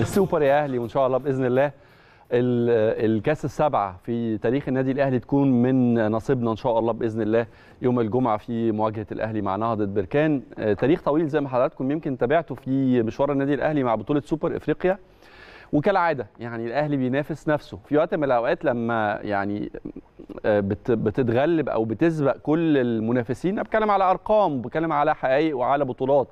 السوبر يا اهلي وان شاء الله باذن الله الكاس السابعه في تاريخ النادي الاهلي تكون من نصيبنا ان شاء الله باذن الله يوم الجمعه في مواجهه الاهلي مع نهضه بركان آه، تاريخ طويل زي ما حضراتكم يمكن تابعته في مشوار النادي الاهلي مع بطوله سوبر افريقيا وكالعاده يعني الاهلي بينافس نفسه في وقت من الاوقات لما يعني آه، بتتغلب او بتسبق كل المنافسين بتكلم على ارقام بتكلم على حقائق وعلى بطولات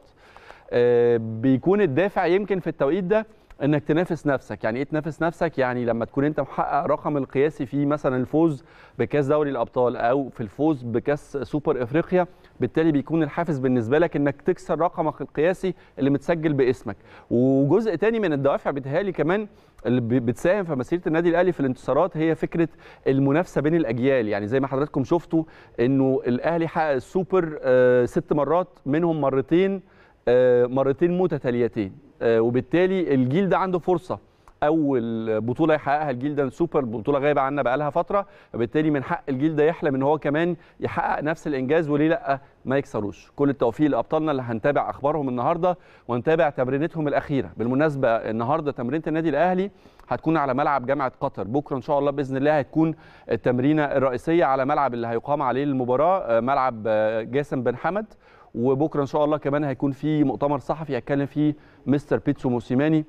آه، بيكون الدافع يمكن في التوقيت ده انك تنافس نفسك يعني ايه تنافس نفسك يعني لما تكون انت محقق رقم القياسي في مثلا الفوز بكاس دوري الابطال او في الفوز بكاس سوبر افريقيا بالتالي بيكون الحافز بالنسبه لك انك تكسر رقمك القياسي اللي متسجل باسمك وجزء تاني من الدوافع بتهالي كمان اللي بتساهم في مسيره النادي الاهلي في الانتصارات هي فكره المنافسه بين الاجيال يعني زي ما حضراتكم شفتوا انه الاهلي حقق السوبر آه، ست مرات منهم مرتين آه، مرتين متتاليتين آه، وبالتالي الجيل ده عنده فرصه اول بطوله يحققها الجيل ده سوبر بطوله غايبه عنا بقالها فتره وبالتالي من حق الجيل ده يحلم ان هو كمان يحقق نفس الانجاز وليه لا ما يكسروش كل التوفيق لابطالنا اللي هنتابع اخبارهم النهارده ونتابع تمرينتهم الاخيره بالمناسبه النهارده تمرينه النادي الاهلي هتكون على ملعب جامعه قطر بكره ان شاء الله باذن الله هتكون التمرينه الرئيسيه على ملعب اللي هيقام عليه المباراه آه، ملعب جاسم بن حمد وبكره ان شاء الله كمان هيكون في مؤتمر صحفي هيتكلم فيه مستر بيتسو موسيماني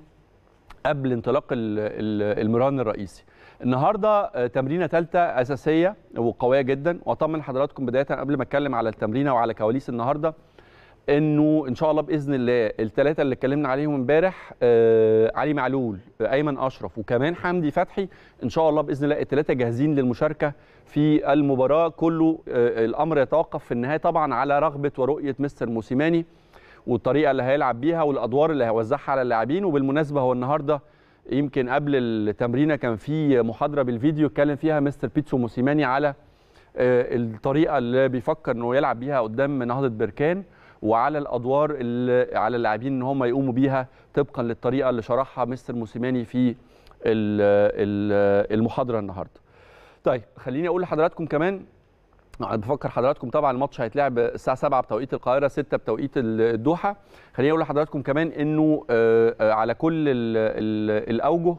قبل انطلاق المران الرئيسي النهارده آه، تمرينه ثالثه اساسيه وقويه جدا واطمن حضراتكم بدايه قبل ما اتكلم على التمرينه وعلى كواليس النهارده انه ان شاء الله باذن الله الثلاثه اللي اتكلمنا عليهم امبارح آه علي معلول آه، ايمن اشرف وكمان حمدي فتحي ان شاء الله باذن الله الثلاثه جاهزين للمشاركه في المباراه كله آه الامر يتوقف في النهايه طبعا على رغبه ورؤيه مستر موسيماني والطريقه اللي هيلعب بيها والادوار اللي هيوزعها على اللاعبين وبالمناسبه هو النهارده يمكن قبل التمرينه كان في محاضره بالفيديو اتكلم فيها مستر بيتسو موسيماني على آه الطريقه اللي بيفكر انه يلعب بيها قدام نهضه بركان وعلى الادوار اللي على اللاعبين ان هم يقوموا بيها طبقا للطريقه اللي شرحها مستر موسيماني في المحاضره النهارده. طيب خليني اقول لحضراتكم كمان بفكر حضراتكم طبعا الماتش هيتلعب الساعه 7 بتوقيت القاهره 6 بتوقيت الدوحه خليني اقول لحضراتكم كمان انه آه، آه، على كل الـ الـ الاوجه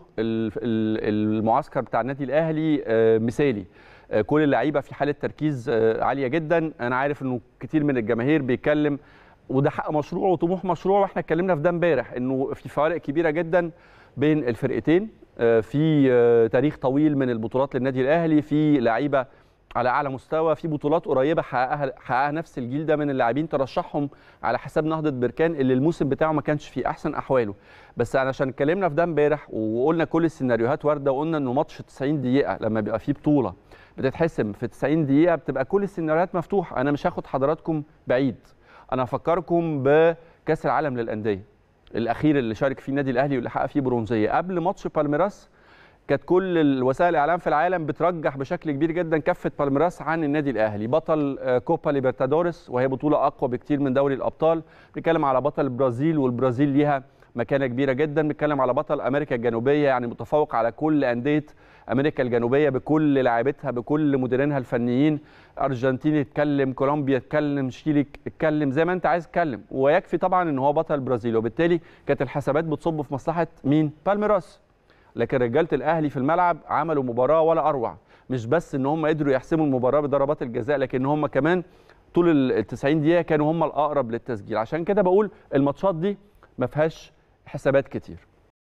المعسكر بتاع النادي الاهلي آه، مثالي آه، كل اللعيبه في حاله تركيز آه، عاليه جدا انا عارف انه كتير من الجماهير بيتكلم وده حق مشروع وطموح مشروع واحنا اتكلمنا في ده امبارح انه في فوارق كبيره جدا بين الفرقتين آه، في تاريخ طويل من البطولات للنادي الاهلي في لعيبه على اعلى مستوى في بطولات قريبه حققها حققها نفس الجيل ده من اللاعبين ترشحهم على حساب نهضه بركان اللي الموسم بتاعه ما كانش في احسن احواله بس عشان اتكلمنا في ده امبارح وقلنا كل السيناريوهات وارده وقلنا انه ماتش 90 دقيقه لما بيبقى فيه بطوله بتتحسم في 90 دقيقه بتبقى كل السيناريوهات مفتوحه انا مش هاخد حضراتكم بعيد انا هفكركم بكاس العالم للانديه الاخير اللي شارك فيه النادي الاهلي واللي حقق فيه برونزيه قبل ماتش بالميراس كانت كل الوسائل الاعلام في العالم بترجح بشكل كبير جدا كفه بالميراس عن النادي الاهلي بطل آه، كوبا ليبرتادوريس وهي بطوله اقوى بكتير من دوري الابطال بنتكلم على بطل البرازيل والبرازيل ليها مكانه كبيره جدا بنتكلم على بطل امريكا الجنوبيه يعني متفوق على كل انديه امريكا الجنوبيه بكل لاعبتها بكل مديرينها الفنيين ارجنتيني اتكلم كولومبيا اتكلم شيلي اتكلم زي ما انت عايز اتكلم ويكفي طبعا ان هو بطل البرازيل وبالتالي كانت الحسابات بتصب في مصلحه مين بالميراس لكن رجاله الاهلي في الملعب عملوا مباراه ولا اروع مش بس ان هم قدروا يحسموا المباراه بضربات الجزاء لكن هم كمان طول ال 90 دقيقه كانوا هم الاقرب للتسجيل عشان كده بقول الماتشات دي ما فيهاش حسابات كتير